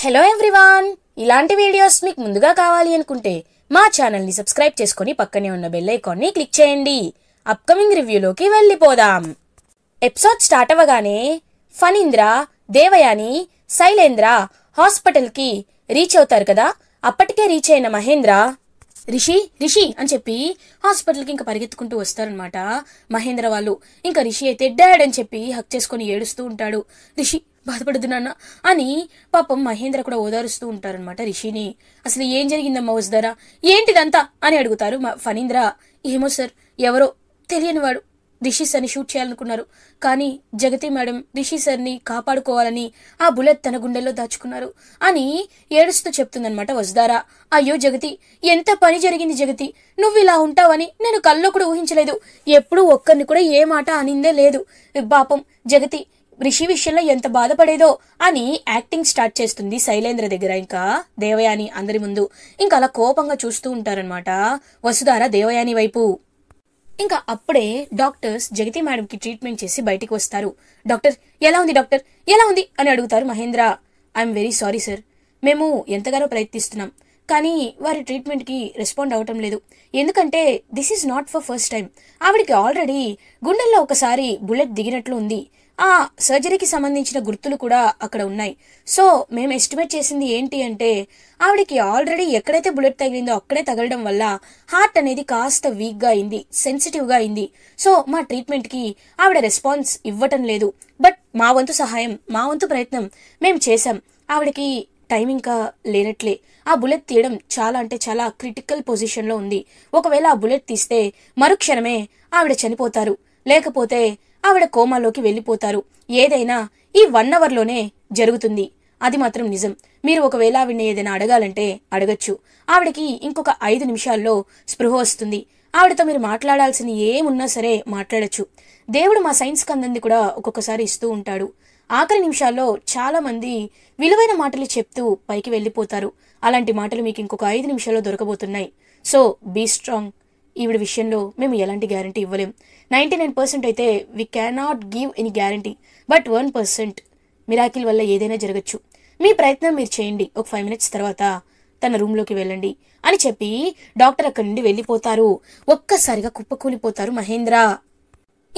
hello everyone ఇలాంటి videos మీకు ముందుగా కావాలి అనుకుంటే మా ఛానల్ని సబ్స్క్రైబ్ చేసుకుని పక్కనే ఉన్న బెల్ ఐకాన్ని క్లిక్ చేయండి అప్కమింగ్ రివ్యూలోకి వెళ్ళిపోదాం ఎపిసోడ్ స్టార్ట్ అవ్వగానే ఫణీంద్ర దేవయాని శైలేంద్ర హాస్పిటల్కి రీచ్ అవుతారు కదా అప్పటికే రీచ్ అయిన మహేంద్ర రిషి రిషి అని చెప్పి హాస్పిటల్కి ఇంకా పరిగెత్తుకుంటూ వస్తారనమాట మహేంద్ర వాళ్ళు ఇంకా రిషి అయితే డాడ్ అని చెప్పి హక్ చేసుకొని ఏడుస్తూ ఉంటాడు రిషి బాధపడుతున్నాను నాన్న అని పాపం మహేంద్ర కూడా ఓదారుస్తూ ఉంటారనమాట రిషిని అసలు ఏం జరిగిందమ్మా వసుధర ఏంటిదంతా అని అడుగుతారు ఫనీంద్ర ఏమో సార్ ఎవరో తెలియని వాడు రిషి సార్ని షూట్ చేయాలనుకున్నారు కానీ జగతి మేడం రిషి సార్ని కాపాడుకోవాలని ఆ బుల్లెట్ తన గుండెల్లో దాచుకున్నారు అని ఏడుస్తూ చెప్తుందనమాట వసుదారా అయ్యో జగతి ఎంత పని జరిగింది జగతి నువ్వు ఇలా ఉంటావని నేను కల్లో కూడా ఊహించలేదు ఎప్పుడూ ఒక్కరిని కూడా ఏ మాట అనిందే లేదు పాపం జగతి రిషి విషయంలో ఎంత బాధపడేదో అని యాక్టింగ్ స్టార్ట్ చేస్తుంది శైలేంద్ర దగ్గర ఇంకా దేవయాని అందరి ముందు ఇంకా అలా కోపంగా చూస్తూ ఉంటారనమాట వసుధార దేవయాని వైపు ఇంకా అప్పుడే డాక్టర్స్ జగతి కి ట్రీట్మెంట్ చేసి బయటికి వస్తారు డాక్టర్ ఎలా ఉంది డాక్టర్ ఎలా ఉంది అని అడుగుతారు Mahendra I'm very sorry sir మేము ఎంతగానో ప్రయత్నిస్తున్నాం కానీ వారి ట్రీట్మెంట్కి రెస్పాండ్ అవటం లేదు ఎందుకంటే this is not for first time ఆవిడికి ఆల్రెడీ గుండెల్లో ఒకసారి బుల్లెట్ దిగినట్లు ఉంది ఆ సర్జరీకి సంబంధించిన గుర్తులు కూడా అక్కడ ఉన్నాయి సో మేము ఎస్టిమేట్ చేసింది ఏంటి అంటే ఆవిడకి ఆల్రెడీ ఎక్కడైతే బుల్లెట్ తగిలిందో అక్కడే తగలడం వల్ల హార్ట్ అనేది కాస్త వీక్గా అయింది సెన్సిటివ్గా అయింది సో మా ట్రీట్మెంట్కి ఆవిడ రెస్పాన్స్ ఇవ్వటం లేదు బట్ మా వంతు సహాయం మా వంతు ప్రయత్నం మేము చేశాం ఆవిడకి టైం ఇంకా లేనట్లే ఆ బుల్లెట్ తీయడం చాలా అంటే చాలా క్రిటికల్ పొజిషన్లో ఉంది ఒకవేళ ఆ బుల్లెట్ తీస్తే మరుక్షణమే ఆవిడ చనిపోతారు లేకపోతే ఆవిడ కోమాలోకి వెళ్ళిపోతారు ఏదైనా ఈ వన్ అవర్లోనే జరుగుతుంది అది మాత్రం నిజం మీరు ఒకవేళ ఆవిడని ఏదైనా అడగాలంటే అడగచ్చు ఆవిడకి ఇంకొక ఐదు నిమిషాల్లో స్పృహ వస్తుంది ఆవిడతో మీరు మాట్లాడాల్సింది ఏమున్నా సరే మాట్లాడచ్చు దేవుడు మా సైన్స్ కందంది కూడా ఒక్కొక్కసారి ఇస్తూ ఉంటాడు ఆఖరి నిమిషాల్లో చాలా మంది విలువైన మాటలు చెప్తూ పైకి వెళ్ళిపోతారు అలాంటి మాటలు మీకు ఇంకొక ఐదు నిమిషాల్లో దొరకబోతున్నాయి సో బీ స్ట్రాంగ్ ఈవిడ విషయంలో మేము ఎలాంటి గ్యారంటీ ఇవ్వలేం నైంటీ నైన్ పర్సెంట్ అయితే we cannot give any guarantee but one percent miracle వల్ల ఏదైనా జరగచ్చు మీ ప్రయత్నం మీరు చేయండి ఒక ఫైవ్ మినిట్స్ తర్వాత తన రూమ్లోకి వెళ్ళండి అని చెప్పి డాక్టర్ అక్కడి నుండి వెళ్ళిపోతారు ఒక్కసారిగా కుప్పకూలిపోతారు మహేంద్ర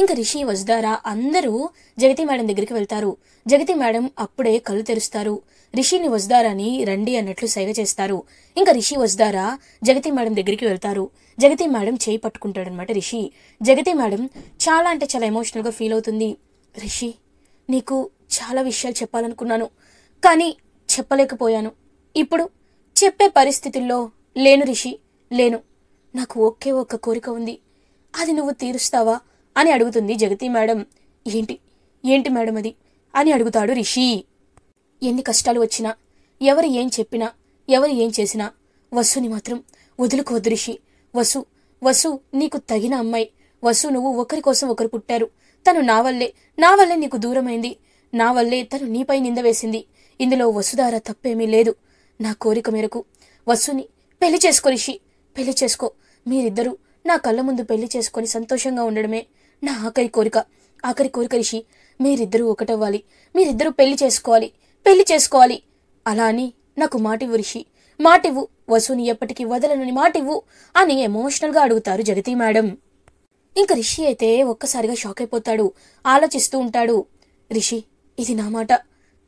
ఇంకా రిషి వజ్దారా అందరూ జగతి మేడం దగ్గరికి వెళ్తారు జగతి మేడం అప్పుడే కళ్ళు తెరుస్తారు రిషిని వస్తారని రండి అన్నట్లు సైగ చేస్తారు ఇంకా రిషి వస్తారా జగతి మేడం దగ్గరికి వెళ్తారు జగతి మేడం చేయి పట్టుకుంటాడనమాట రిషి జగతి మేడం చాలా అంటే చాలా ఎమోషనల్గా ఫీల్ అవుతుంది రిషి నీకు చాలా విషయాలు చెప్పాలనుకున్నాను కానీ చెప్పలేకపోయాను ఇప్పుడు చెప్పే పరిస్థితుల్లో లేను రిషి లేను నాకు ఒకే ఒక్క కోరిక ఉంది అది నువ్వు తీరుస్తావా అని అడుగుతుంది జగతి మేడం ఏంటి ఏంటి మేడం అది అని అడుగుతాడు రిషి ఎన్ని కష్టాలు వచ్చినా ఎవరు ఏం చెప్పినా ఎవరు ఏం చేసినా వసుని మాత్రం వదులుకోవద్దు రిషి వసు వసు నీకు తగిన అమ్మాయి వసు నువ్వు ఒకరి కోసం ఒకరు పుట్టారు తను నా వల్లే నా వల్లే నీకు దూరమైంది నా వల్లే తను నీపై నింద వేసింది ఇందులో వసుధార తప్పేమీ లేదు నా కోరిక మేరకు వసుని పెళ్లి చేసుకో రిషి పెళ్లి చేసుకో మీరిద్దరూ నా కళ్ళ ముందు పెళ్లి చేసుకొని సంతోషంగా ఉండడమే నా ఆఖరి కోరిక ఆఖరి కోరిక రిషి మీరిద్దరూ ఒకటవ్వాలి మీరిద్దరూ పెళ్లి చేసుకోవాలి పెళ్లి చేసుకోవాలి అలా అని నాకు మాటివు రిషి మాటివు వసుని ఎప్పటికీ వదలనని మాటివు అని ఎమోషనల్గా అడుగుతారు జగతి మేడం ఇంక రిషి అయితే ఒక్కసారిగా షాక్ అయిపోతాడు ఆలోచిస్తూ ఉంటాడు రిషి ఇది నా మాట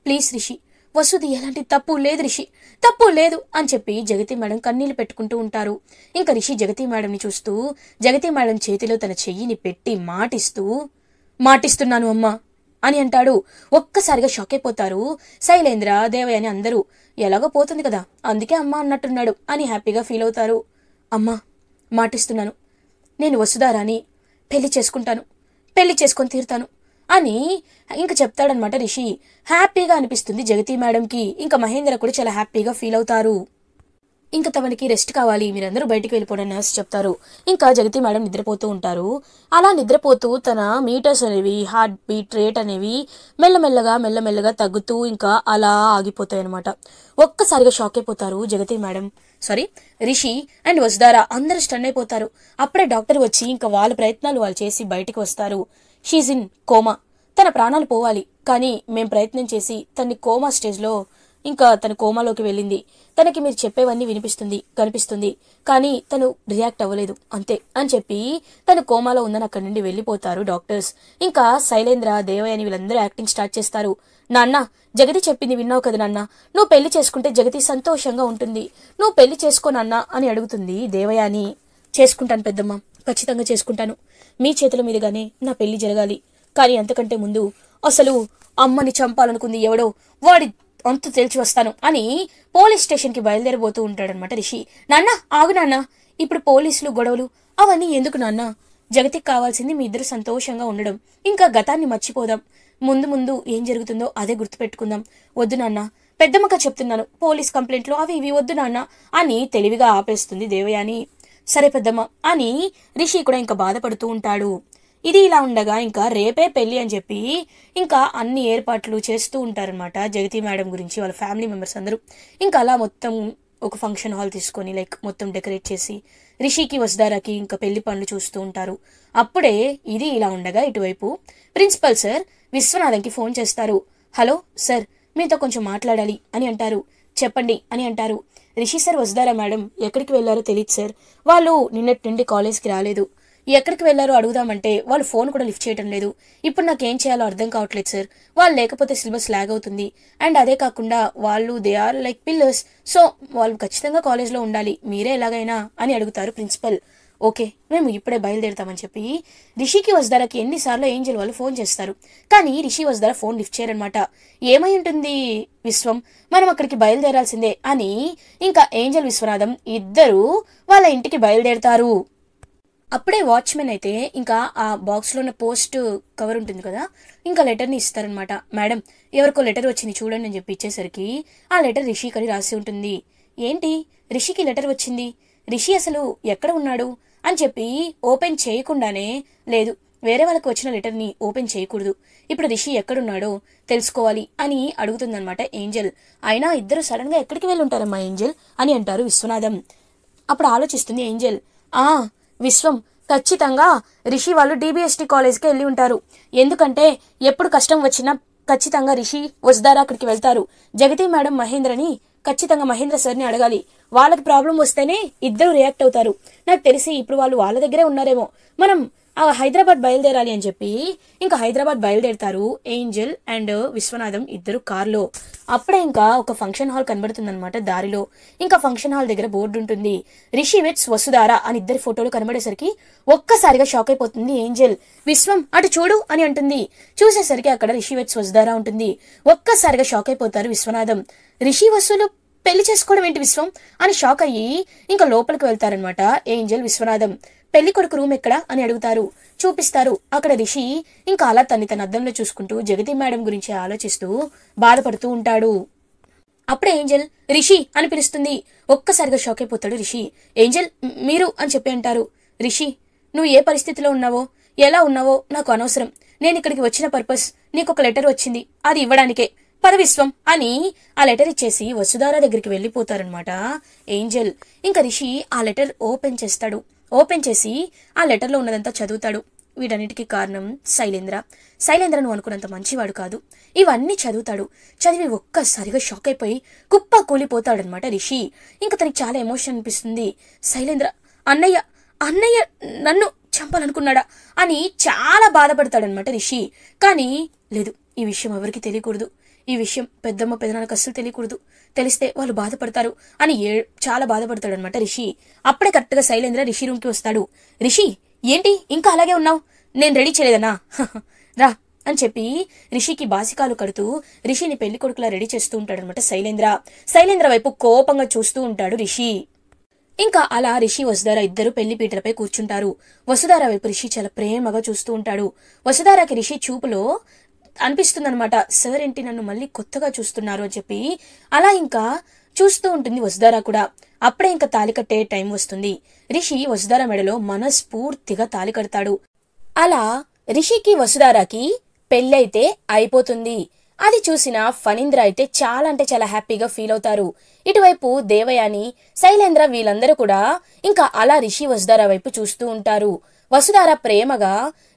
ప్లీజ్ రిషి వసుది ఎలాంటి తప్పు లేదు రిషి తప్పు లేదు అని చెప్పి జగతి మేడం కన్నీళ్లు పెట్టుకుంటూ ఉంటారు ఇంక రిషి జగతి మేడంని చూస్తూ జగతి మేడం చేతిలో తన చెయ్యిని పెట్టి మాటిస్తూ మాటిస్తున్నాను అమ్మా అని అంటాడు ఒక్కసారిగా షాక్ అయిపోతారు శైలేంద్ర దేవయ్య అని అందరూ ఎలాగో పోతుంది కదా అందుకే అమ్మ అన్నట్టున్నాడు అని హ్యాపీగా ఫీల్ అవుతారు అమ్మా మాటిస్తున్నాను నేను వసుదారాని పెళ్లి చేసుకుంటాను పెళ్లి చేసుకొని తీరుతాను అని ఇంకా చెప్తాడనమాట రిషి హ్యాపీగా అనిపిస్తుంది జగతి మేడంకి ఇంకా మహేంద్ర కూడా చాలా హ్యాపీగా ఫీల్ అవుతారు ఇంకా తమనికి రెస్ట్ కావాలి మీరందరూ బయటికి వెళ్ళిపోవడం నర్స్ చెప్తారు ఇంకా జగతి మేడం నిద్రపోతూ ఉంటారు అలా నిద్రపోతూ తన మీటర్స్ అనేవి హార్ట్ బీట్ రేట్ అనేవి మెల్లమెల్లగా మెల్లమెల్లగా తగ్గుతూ ఇంకా అలా ఆగిపోతాయి అనమాట ఒక్కసారిగా షాక్ అయిపోతారు Jagathi madam sorry Rishi and Vasudhara అందరూ స్టన్ అయిపోతారు అప్పుడే డాక్టర్ వచ్చి ఇంకా వాళ్ళ ప్రయత్నాలు వాళ్ళు చేసి బయటికి వస్తారు షీజ్ ఇన్ కోమా తన ప్రాణాలు పోవాలి కానీ మేం ప్రయత్నం చేసి తన్ని కోమా స్టేజ్లో ఇంకా తను కోమాలోకి వెళ్ళింది తనకి మీరు చెప్పేవన్నీ వినిపిస్తుంది కనిపిస్తుంది కానీ తను రియాక్ట్ అవ్వలేదు అంతే అని చెప్పి తను కోమాలో ఉందని అక్కడి నుండి వెళ్ళిపోతారు డాక్టర్స్ ఇంకా శైలేంద్ర దేవయ్య అని వీళ్ళందరూ యాక్టింగ్ స్టార్ట్ చేస్తారు నాన్న జగతి చెప్పింది విన్నావు కదా నాన్న నువ్వు పెళ్లి చేసుకుంటే జగతి సంతోషంగా ఉంటుంది నువ్వు పెళ్లి చేసుకోనన్నా అని అడుగుతుంది దేవయ్య అని చేసుకుంటాను పెద్దమ్మ ఖచ్చితంగా చేసుకుంటాను మీ చేతుల మీదుగానే నా పెళ్లి జరగాలి కానీ అంతకంటే ముందు అసలు అమ్మని చంపాలనుకుంది ఎవడో వాడి అంత తెలిచి వస్తాను అని పోలీస్ స్టేషన్కి బయలుదేరిపోతూ ఉంటాడనమాట రిషి నాన్న ఆగు నాన్న ఇప్పుడు పోలీసులు గొడవలు అవన్నీ ఎందుకు నాన్న జగతికి కావాల్సింది మీ ఇద్దరు సంతోషంగా ఉండడం ఇంకా గతాన్ని మర్చిపోదాం ముందు ముందు ఏం జరుగుతుందో అదే గుర్తుపెట్టుకుందాం వద్దు నాన్న పెద్దమ్మక చెప్తున్నాను పోలీస్ కంప్లైంట్లు అవి ఇవి వద్దు నాన్న అని తెలివిగా ఆపేస్తుంది దేవయాని సరే పెద్దమ్మ అని రిషి కూడా ఇంకా బాధపడుతూ ఉంటాడు ఇది ఇలా ఉండగా ఇంకా రేపే పెళ్ళి అని చెప్పి ఇంకా అన్ని ఏర్పాట్లు చేస్తూ ఉంటారనమాట జగతి మేడం గురించి వాళ్ళ ఫ్యామిలీ మెంబర్స్ అందరూ ఇంకా అలా మొత్తం ఒక ఫంక్షన్ హాల్ తీసుకొని లైక్ మొత్తం డెకరేట్ చేసి రిషికి వసుదారాకి ఇంకా పెళ్లి పనులు చూస్తూ ఉంటారు అప్పుడే ఇది ఇలా ఉండగా ఇటువైపు ప్రిన్సిపల్ సార్ విశ్వనాథన్కి ఫోన్ చేస్తారు హలో సార్ మీతో కొంచెం మాట్లాడాలి అని అంటారు చెప్పండి అని అంటారు రిషి సార్ వసుదారా మేడం ఎక్కడికి వెళ్ళారో తెలియదు సార్ వాళ్ళు నిన్నటి నుండి కాలేజ్కి రాలేదు ఎక్కడికి వెళ్లారో అడుగుదామంటే వాళ్ళు ఫోన్ కూడా లిఫ్ట్ చేయడం లేదు ఇప్పుడు నాకేం చేయాలో అర్థం కావట్లేదు సార్ వాళ్ళు లేకపోతే సిలబస్ లాగ్ అవుతుంది అండ్ అదే కాకుండా వాళ్ళు they are like pillars so వాళ్ళు ఖచ్చితంగా కాలేజ్లో ఉండాలి మీరే ఎలాగైనా అని అడుగుతారు ప్రిన్సిపల్ ఓకే మేము ఇప్పుడే బయలుదేరుతామని చెప్పి రిషికి వజ్దారాకి ఎన్నిసార్లు ఏంజల్ వాళ్ళు ఫోన్ చేస్తారు కానీ రిషి వజ్దారా ఫోన్ లిఫ్ట్ చేయరనమాట ఏమై ఉంటుంది విశ్వం మనం అక్కడికి బయలుదేరాల్సిందే అని ఇంకా ఏంజల్ విశ్వనాథం ఇద్దరూ వాళ్ళ ఇంటికి బయలుదేరుతారు అప్పుడే వాచ్మెన్ అయితే ఇంకా ఆ బాక్స్లో ఉన్న పోస్ట్ కవర్ ఉంటుంది కదా ఇంకా లెటర్ని ఇస్తారనమాట మేడం ఎవరికో లెటర్ వచ్చింది చూడండి అని చెప్పి ఇచ్చేసరికి ఆ లెటర్ రిషి అని రాసి ఉంటుంది ఏంటి రిషికి లెటర్ వచ్చింది రిషి అసలు ఎక్కడ ఉన్నాడు అని చెప్పి ఓపెన్ చేయకుండానే లేదు వేరే వాళ్ళకి వచ్చిన లెటర్ని ఓపెన్ చేయకూడదు ఇప్పుడు రిషి ఎక్కడున్నాడో తెలుసుకోవాలి అని అడుగుతుందనమాట ఏంజల్ అయినా ఇద్దరు సడన్గా ఎక్కడికి వెళ్ళుంటారమ్మా ఏంజల్ అని అంటారు విశ్వనాథం అప్పుడు ఆలోచిస్తుంది ఏంజల్ ఆ విశ్వం ఖచ్చితంగా రిషి వాళ్ళు డిబిఎస్టీ కాలేజ్కి వెళ్ళి ఉంటారు ఎందుకంటే ఎప్పుడు కష్టం వచ్చినా ఖచ్చితంగా రిషి వస్తారా అక్కడికి వెళ్తారు జగతి మేడం మహేంద్రని ఖచ్చితంగా మహేంద్ర సార్ని అడగాలి వాళ్ళకి ప్రాబ్లం వస్తేనే ఇద్దరు రియాక్ట్ అవుతారు నాకు తెలిసి ఇప్పుడు వాళ్ళు వాళ్ళ దగ్గరే ఉన్నారేమో మనం హైదరాబాద్ బయలుదేరాలి అని చెప్పి ఇంకా హైదరాబాద్ బయలుదేరుతారు ఏంజల్ అండ్ విశ్వనాథం ఇద్దరు కార్లో అప్పుడే ఇంకా ఒక ఫంక్షన్ హాల్ కనబడుతుందన్నమాట దారిలో ఇంకా ఫంక్షన్ హాల్ దగ్గర బోర్డు ఉంటుంది రిషి విత్ వసుధార అని ఇద్దరు ఫోటోలు కనబడేసరికి ఒక్కసారిగా షాక్ అయిపోతుంది ఏంజల్ విశ్వం అటు చూడు అని అంటుంది చూసేసరికి అక్కడ రిషి విత్ వసుధార ఉంటుంది ఒక్కసారిగా షాక్ అయిపోతారు విశ్వనాథం రిషి వసులు పెళ్లి చేసుకోవడం ఏంటి విశ్వం అని షాక్ అయ్యి ఇంకా లోపలికి వెళ్తారనమాట ఏంజల్ విశ్వనాథం పెళ్లి కొడుకు రూమ్ ఎక్కడ అని అడుగుతారు చూపిస్తారు అక్కడ రిషి ఇంకా అలా తన్ని తన అద్దంలో చూసుకుంటూ జగతి మేడం గురించి ఆలోచిస్తూ బాధపడుతూ ఉంటాడు అప్పుడే ఏంజల్ రిషి అని పిలుస్తుంది ఒక్కసారిగా షాక్ అయిపోతాడు రిషి ఏంజల్ మీరు అని చెప్పి అంటారు రిషి నువ్వు ఏ పరిస్థితిలో ఉన్నావో ఎలా ఉన్నావో నాకు అనవసరం నేను ఇక్కడికి వచ్చిన పర్పస్ నీకు ఒక లెటర్ వచ్చింది అది ఇవ్వడానికే పరవిశ్వం అని ఆ లెటర్ ఇచ్చేసి వసుధార దగ్గరికి వెళ్ళిపోతారనమాట ఏంజల్ ఇంకా రిషి ఆ లెటర్ ఓపెన్ చేస్తాడు ఓపెన్ చేసి ఆ లెటర్లో ఉన్నదంతా చదువుతాడు వీటన్నిటికీ కారణం శైలేంద్ర శైలేంద్ర నువ్వు అనుకున్నంత మంచివాడు కాదు ఇవన్నీ చదువుతాడు చదివి ఒక్కసారిగా షాక్ అయిపోయి కుప్ప కూలిపోతాడనమాట రిషి ఇంకా తనకి చాలా ఎమోషన్ అనిపిస్తుంది శైలేంద్ర అన్నయ్య అన్నయ్య నన్ను చంపాలనుకున్నాడా అని చాలా బాధపడతాడనమాట రిషి కానీ లేదు ఈ విషయం ఎవరికి తెలియకూడదు ఈ విషయం పెద్దమ్మ పెదనాన్నకు అస్సలు తెలియకూడదు తెలిస్తే వాళ్ళు బాధపడతారు అని ఏ చాలా బాధపడతాడు అనమాట రిషి అప్పుడే కరెక్ట్గా శైలేంద్ర రిషి రూమ్కి వస్తాడు రిషి ఏంటి ఇంకా అలాగే ఉన్నావు నేను రెడీ చేయలేదనా రా అని చెప్పి రిషికి బాసికాలు కడుతూ రిషిని పెళ్లి కొడుకులా రెడీ చేస్తూ ఉంటాడనమాట శైలేంద్ర శైలేంద్ర వైపు కోపంగా చూస్తూ ఉంటాడు రిషి ఇంకా అలా రిషి వసుధార ఇద్దరు పెళ్లి పీటలపై కూర్చుంటారు వసుధార వైపు రిషి చాలా ప్రేమగా చూస్తూ ఉంటాడు వసుధారాకి రిషి చూపులో అనిపిస్తుంది అనమాట సార్ ఏంటి నన్ను మళ్ళీ కొత్తగా చూస్తున్నారు అని చెప్పి అలా ఇంకా చూస్తూ ఉంటుంది వసుధారా కూడా అప్పుడే ఇంకా తాలి కట్టే టైం వస్తుంది రిషి వసుధార మెడలో మనస్ఫూర్తిగా తాలి కడతాడు అలా రిషికి వసుధారాకి పెళ్ళైతే అయిపోతుంది అది చూసిన ఫణీంద్ర అయితే చాలా అంటే చాలా హ్యాపీగా ఫీల్ అవుతారు ఇటువైపు దేవయాని శైలేంద్ర వీళ్ళందరూ కూడా ఇంకా అలా రిషి వసుధార వైపు చూస్తూ ఉంటారు వసుధార ప్రేమగా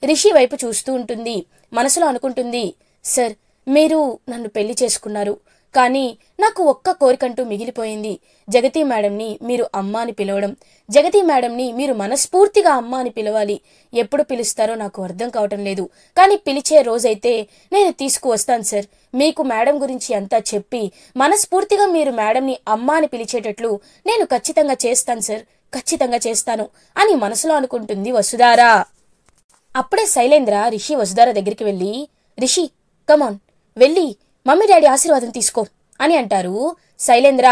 రిషి వైపు చూస్తూ ఉంటుంది మనసులో అనుకుంటుంది సర్ మీరు నన్ను పెళ్లి చేసుకున్నారు కానీ నాకు ఒక్క కోరికంటూ మిగిలిపోయింది జగతి మేడంని మీరు అమ్మ అని పిలవడం జగతి మేడంని మీరు మనస్ఫూర్తిగా అమ్మ అని పిలవాలి ఎప్పుడు పిలుస్తారో నాకు అర్థం కావటం లేదు కానీ పిలిచే రోజైతే నేను తీసుకువస్తాను సార్ మీకు మేడం గురించి అంతా చెప్పి మనస్ఫూర్తిగా మీరు మేడంని అమ్మ అని పిలిచేటట్లు నేను ఖచ్చితంగా చేస్తాను సార్ ఖచ్చితంగా చేస్తాను అని మనసులో అనుకుంటుంది వసుధారా అప్పుడే శైలేంద్ర రిషి వసుధార దగ్గరికి వెళ్ళి రిషి కమాన్ వెళ్ళి మమ్మీ డాడీ ఆశీర్వాదం తీసుకో అని అంటారు శైలేంద్ర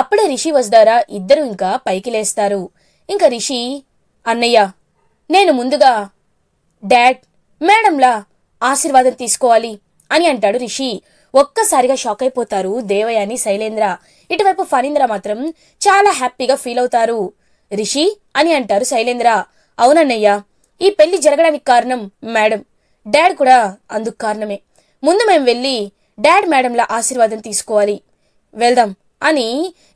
అప్పుడే రిషి వస్తారా ఇద్దరు ఇంకా పైకి లేస్తారు ఇంకా రిషి అన్నయ్య నేను ముందుగా డాడ్ మేడంలా ఆశీర్వాదం తీసుకోవాలి అని అంటాడు రిషి ఒక్కసారిగా షాక్ అయిపోతారు దేవయాని శైలేంద్ర ఇటువైపు ఫణీంద్ర మాత్రం చాలా హ్యాపీగా ఫీల్ అవుతారు రిషి అని అంటారు శైలేంద్ర అవునన్నయ్య ఈ పెళ్లి జరగడానికి కారణం మేడం డాడ్ కూడా అందుకు కారణమే ముందు మేము వెళ్ళి డాడ్ మేడంల ఆశీర్వాదం తీసుకోవాలి వెళ్దాం అని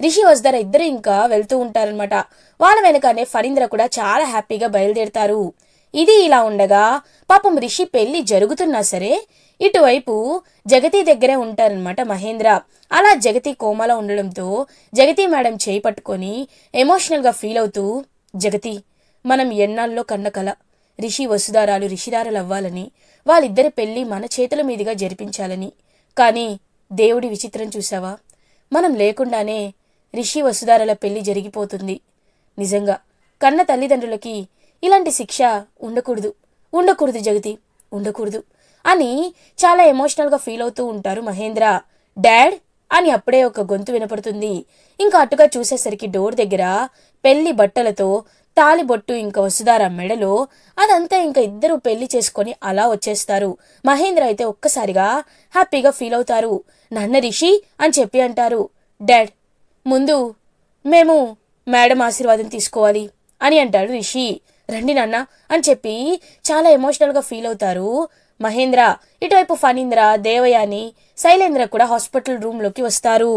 రిషి వస్దర్ ఇద్దరు ఇంకా వెళ్తూ ఉంటారనమాట వాళ్ళ వెనకనే ఫరీంద్ర కూడా చాలా హ్యాపీగా బయలుదేరుతారు ఇది ఇలా ఉండగా పాపం రిషి పెళ్లి జరుగుతున్నా సరే ఇటువైపు జగతి దగ్గరే ఉంటారనమాట మహేంద్ర అలా జగతి కోమాలో ఉండడంతో జగతి మేడం చేయి ఎమోషనల్గా ఫీల్ అవుతూ జగతి మనం ఎన్నాళ్ళలో కన్న కల రిషి వసుదారాలు రిషిదారులు అవ్వాలని వాళ్ళిద్దరి పెళ్లి మన చేతుల మీదుగా జరిపించాలని కానీ దేవుడి విచిత్రం చూశావా మనం లేకుండానే రిషి వసుధారల పెళ్లి జరిగిపోతుంది నిజంగా కన్న తల్లిదండ్రులకి ఇలాంటి శిక్ష ఉండకూడదు ఉండకూడదు జగతి ఉండకూడదు అని చాలా ఎమోషనల్గా ఫీల్ అవుతూ ఉంటారు మహేంద్ర డాడ్ అని అప్పుడే ఒక గొంతు వినపడుతుంది ఇంకా అటుగా చూసేసరికి డోర్ దగ్గర పెళ్లి బట్టలతో తాలిబొట్టు ఇంకా వసుదారా మెడలో అదంతా ఇంకా ఇద్దరు పెళ్లి చేసుకొని అలా వచ్చేస్తారు మహేంద్ర అయితే ఒక్కసారిగా హ్యాపీగా ఫీల్ అవుతారు నన్న రిషి అని చెప్పి అంటారు డాడ్ ముందు మేము మేడం ఆశీర్వాదం తీసుకోవాలి అని అంటాడు రిషి రండి నాన్న అని చెప్పి చాలా ఎమోషనల్గా ఫీల్ అవుతారు మహేంద్ర ఇటువైపు ఫణీంద్ర దేవయాని శైలేంద్ర కూడా హాస్పిటల్ రూమ్లోకి వస్తారు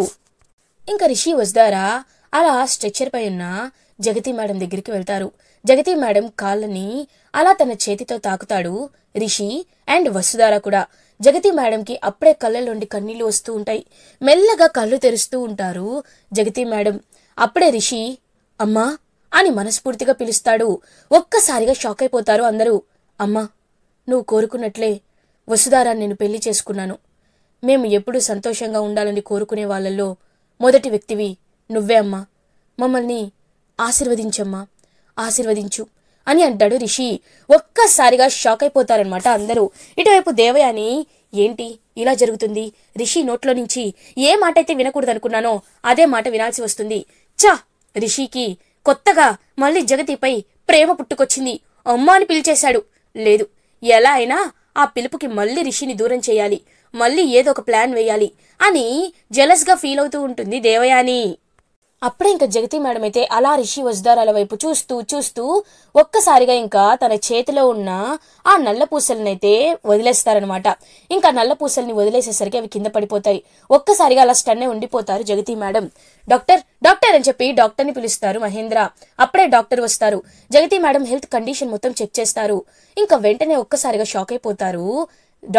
ఇంకా రిషి వస్తారా అలా స్ట్రెచ్చర్ పై ఉన్న జగతి మేడం దగ్గరికి వెళ్తారు జగతి మేడం కాళ్ళని అలా తన చేతితో తాకుతాడు రిషి అండ్ వసుధార కూడా జగతి మేడంకి అప్పుడే కళ్ళలోండి కన్నీళ్లు వస్తూ ఉంటాయి మెల్లగా కళ్ళు తెరుస్తూ ఉంటారు జగతి మేడం అప్పుడే రిషి అమ్మా అని మనస్ఫూర్తిగా పిలుస్తాడు ఒక్కసారిగా షాక్ అయిపోతారు అందరూ అమ్మా నువ్వు కోరుకున్నట్లే వసుధారా నేను పెళ్లి చేసుకున్నాను మేము ఎప్పుడూ సంతోషంగా ఉండాలని కోరుకునే వాళ్ళల్లో మొదటి వ్యక్తివి నువ్వే అమ్మా మమ్మల్ని ఆశీర్వదించమ్మా ఆశీర్వదించు అని అంటాడు రిషి ఒక్కసారిగా షాక్ అయిపోతారనమాట అందరూ ఇటువైపు దేవయాని ఏంటి ఇలా జరుగుతుంది రిషి నోట్లో నుంచి ఏ మాట అయితే వినకూడదు అనుకున్నానో అదే మాట వినాల్సి వస్తుంది చా రిషికి కొత్తగా మళ్ళీ జగతిపై ప్రేమ పుట్టుకొచ్చింది అమ్మ అని పిలిచేశాడు లేదు ఎలా అయినా ఆ పిలుపుకి మళ్ళీ రిషిని దూరం చేయాలి మళ్ళీ ఏదో ఒక ప్లాన్ వేయాలి అని జెలస్గా ఫీల్ అవుతూ ఉంటుంది దేవయాని అప్పుడే ఇంకా జగతి మేడం అయితే అలా రిషి వజ్దారాల వైపు చూస్తూ చూస్తూ ఒక్కసారిగా ఇంకా తన చేతిలో ఉన్న ఆ నల్ల పూసలనైతే వదిలేస్తారనమాట ఇంకా నల్ల పూసల్ని వదిలేసేసరికి అవి కింద పడిపోతాయి ఒక్కసారిగా అలా స్టన్నే ఉండిపోతారు జగతి మేడం డాక్టర్ డాక్టర్ అని చెప్పి డాక్టర్ని పిలుస్తారు మహేంద్ర అప్పుడే డాక్టర్ వస్తారు జగతి మేడం హెల్త్ కండిషన్ మొత్తం చెక్ చేస్తారు ఇంకా వెంటనే ఒక్కసారిగా షాక్ అయిపోతారు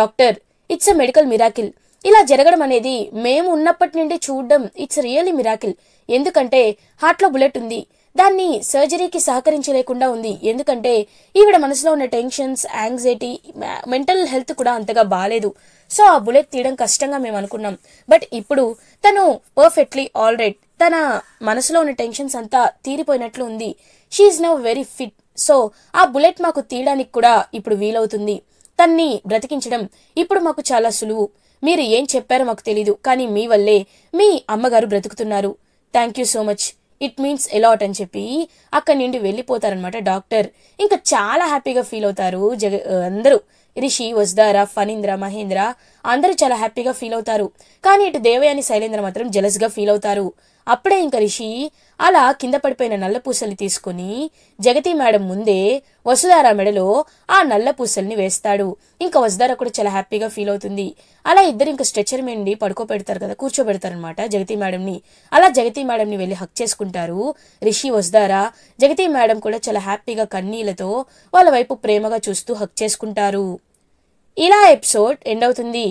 doctor it's a medical miracle ఇలా జరగడం అనేది మేము ఉన్నప్పటి నుండి చూడడం ఇట్స్ రియల్లీ మిరాకిల్ ఎందుకంటే హార్ట్లో బుల్లెట్ ఉంది దాన్ని సర్జరీకి సహకరించలేకుండా ఉంది ఎందుకంటే ఈవిడ మనసులో ఉన్న టెన్షన్స్ యాంగ్జైటీ మెంటల్ హెల్త్ కూడా అంతగా బాగాలేదు సో ఆ బుల్లెట్ తీయడం కష్టంగా మేము అనుకున్నాం బట్ ఇప్పుడు తను పర్ఫెక్ట్లీ ఆల్ రైట్ తన మనసులో ఉన్న టెన్షన్స్ అంతా తీరిపోయినట్లు ఉంది she's now very fit so ఆ బుల్లెట్ మాకు తీయడానికి కూడా ఇప్పుడు వీలవుతుంది తన్ని బ్రతికించడం ఇప్పుడు మాకు చాలా సులువు మీరు ఏం చెప్పారో మాకు తెలీదు కానీ మీ వల్లే మీ అమ్మగారు బ్రతుకుతున్నారు thank you so much it means a lot అని చెప్పి అక్కడి నుండి వెళ్ళిపోతారనమాట డాక్టర్ ఇంకా చాలా హ్యాపీగా ఫీల్ అవుతారు జగ అందరూ రిషి వజ్దార ఫనీంద్ర మహేంద్ర అందరూ చాలా హ్యాపీగా ఫీల్ అవుతారు కానీ ఇటు దేవయాని శైలేంద్ర మాత్రం గా ఫీల్ అవుతారు అప్పుడే ఇంక రిషి అలా కింద పడిపోయిన నల్లపూసల్ని తీసుకుని జగతి మేడం ముందే వసుధార మెడలో ఆ నల్లపూసల్ని వేస్తాడు ఇంకా వసుధార కూడా చాలా హ్యాపీగా ఫీల్ అవుతుంది అలా ఇద్దరు ఇంకా స్ట్రెచర్ మీద నుండి పడుకోబెడతారు కదా కూర్చోబెడతారనమాట జగతి మేడంని అలా జగతి మేడంని వెళ్ళి హక్ చేసుకుంటారు రిషి వసుధార జగతి మేడం కూడా చాలా హ్యాపీగా కన్నీళ్లతో వాళ్ళ వైపు ప్రేమగా చూస్తూ హక్ చేసుకుంటారు ఇలా ఎపిసోడ్ ఎండ్ అవుతుంది